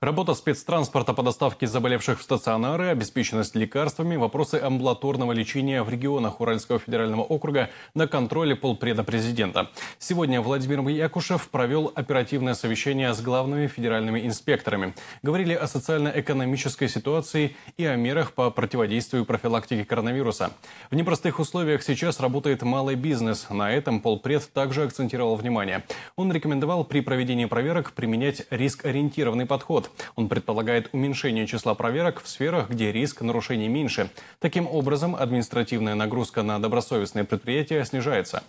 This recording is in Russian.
Работа спецтранспорта по доставке заболевших в стационары, обеспеченность лекарствами, вопросы амбулаторного лечения в регионах Уральского федерального округа на контроле полпреда президента. Сегодня Владимир Якушев провел оперативное совещание с главными федеральными инспекторами. Говорили о социально-экономической ситуации и о мерах по противодействию профилактике коронавируса. В непростых условиях сейчас работает малый бизнес. На этом полпред также акцентировал внимание. Он рекомендовал при проведении проверок применять риск-ориентированный подход он предполагает уменьшение числа проверок в сферах, где риск нарушений меньше. Таким образом, административная нагрузка на добросовестные предприятия снижается.